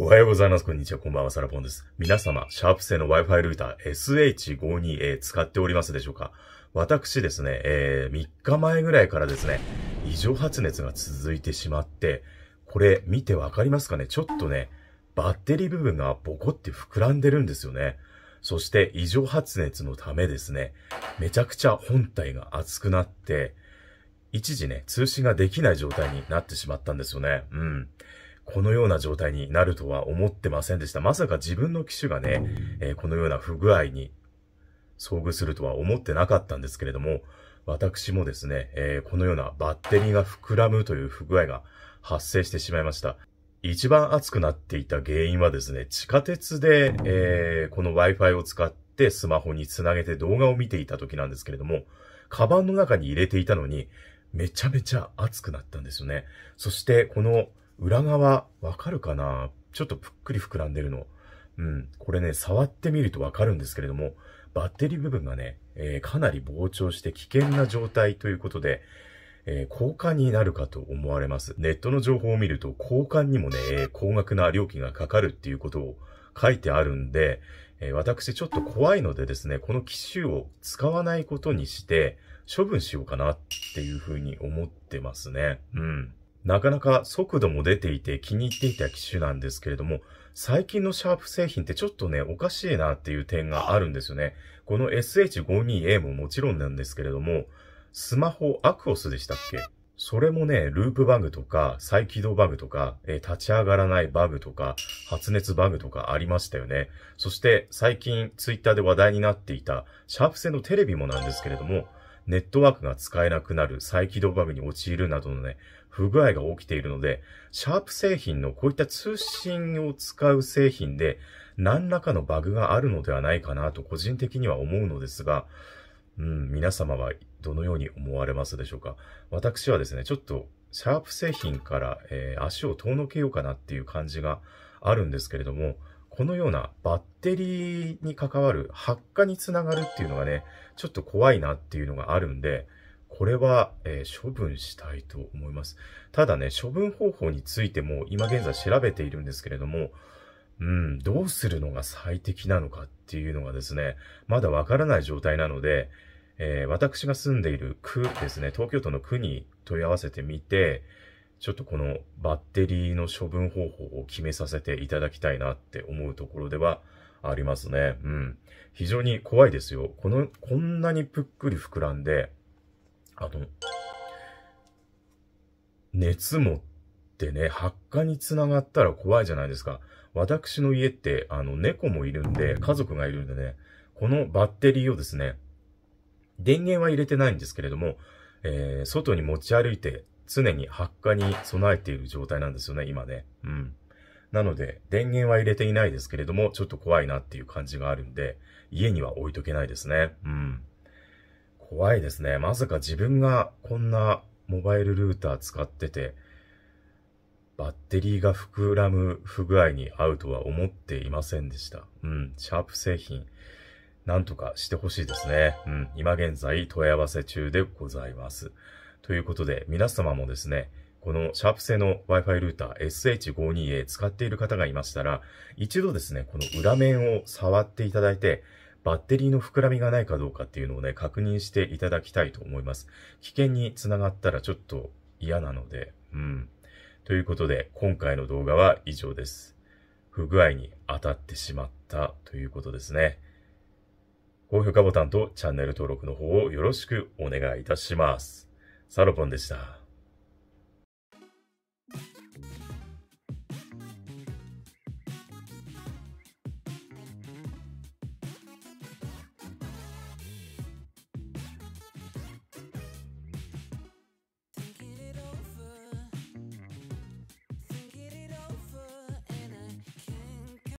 おはようございます。こんにちは。こんばんは。サラポンです。皆様、シャープ製の Wi-Fi ルーター SH52A 使っておりますでしょうか私ですね、えー、3日前ぐらいからですね、異常発熱が続いてしまって、これ見てわかりますかねちょっとね、バッテリー部分がボコって膨らんでるんですよね。そして異常発熱のためですね、めちゃくちゃ本体が熱くなって、一時ね、通信ができない状態になってしまったんですよね。うん。このような状態になるとは思ってませんでした。まさか自分の機種がね、えー、このような不具合に遭遇するとは思ってなかったんですけれども、私もですね、えー、このようなバッテリーが膨らむという不具合が発生してしまいました。一番熱くなっていた原因はですね、地下鉄で、えー、この Wi-Fi を使ってスマホにつなげて動画を見ていた時なんですけれども、カバンの中に入れていたのに、めちゃめちゃ熱くなったんですよね。そして、この裏側、わかるかなちょっとぷっくり膨らんでるの。うん。これね、触ってみるとわかるんですけれども、バッテリー部分がね、えー、かなり膨張して危険な状態ということで、えー、交換になるかと思われます。ネットの情報を見ると、交換にもね、えー、高額な料金がかかるっていうことを書いてあるんで、え私ちょっと怖いのでですね、この機種を使わないことにして、処分しようかなっていうふうに思ってますね。うん。なかなか速度も出ていて気に入っていた機種なんですけれども、最近のシャープ製品ってちょっとね、おかしいなっていう点があるんですよね。この SH52A ももちろんなんですけれども、スマホアクオスでしたっけそれもね、ループバグとか、再起動バグとか、えー、立ち上がらないバグとか、発熱バグとかありましたよね。そして最近ツイッターで話題になっていた、シャープ製のテレビもなんですけれども、ネットワークが使えなくなる再起動バグに陥るなどのね、不具合が起きているので、シャープ製品のこういった通信を使う製品で何らかのバグがあるのではないかなと個人的には思うのですが、うん、皆様はどのように思われますでしょうか私はですね、ちょっとシャープ製品から、えー、足を遠のけようかなっていう感じがあるんですけれども、このようなバッテリーに関わる発火につながるっていうのがね、ちょっと怖いなっていうのがあるんで、これは、えー、処分したいと思います。ただね、処分方法についても今現在調べているんですけれども、うん、どうするのが最適なのかっていうのがですね、まだわからない状態なので、えー、私が住んでいる区ですね、東京都の区に問い合わせてみて、ちょっとこのバッテリーの処分方法を決めさせていただきたいなって思うところではありますね。うん。非常に怖いですよ。この、こんなにぷっくり膨らんで、あの、熱もってね、発火につながったら怖いじゃないですか。私の家って、あの、猫もいるんで、家族がいるんでね、このバッテリーをですね、電源は入れてないんですけれども、えー、外に持ち歩いて、常に発火に備えている状態なんですよね、今ね。うん。なので、電源は入れていないですけれども、ちょっと怖いなっていう感じがあるんで、家には置いとけないですね。うん。怖いですね。まさか自分がこんなモバイルルーター使ってて、バッテリーが膨らむ不具合に合うとは思っていませんでした。うん、シャープ製品、なんとかしてほしいですね。うん、今現在問い合わせ中でございます。ということで、皆様もですね、このシャープ製の Wi-Fi ルーター SH52A 使っている方がいましたら、一度ですね、この裏面を触っていただいて、バッテリーの膨らみがないかどうかっていうのをね、確認していただきたいと思います。危険につながったらちょっと嫌なので、うん。ということで、今回の動画は以上です。不具合に当たってしまったということですね。高評価ボタンとチャンネル登録の方をよろしくお願いいたします。サロポンでした。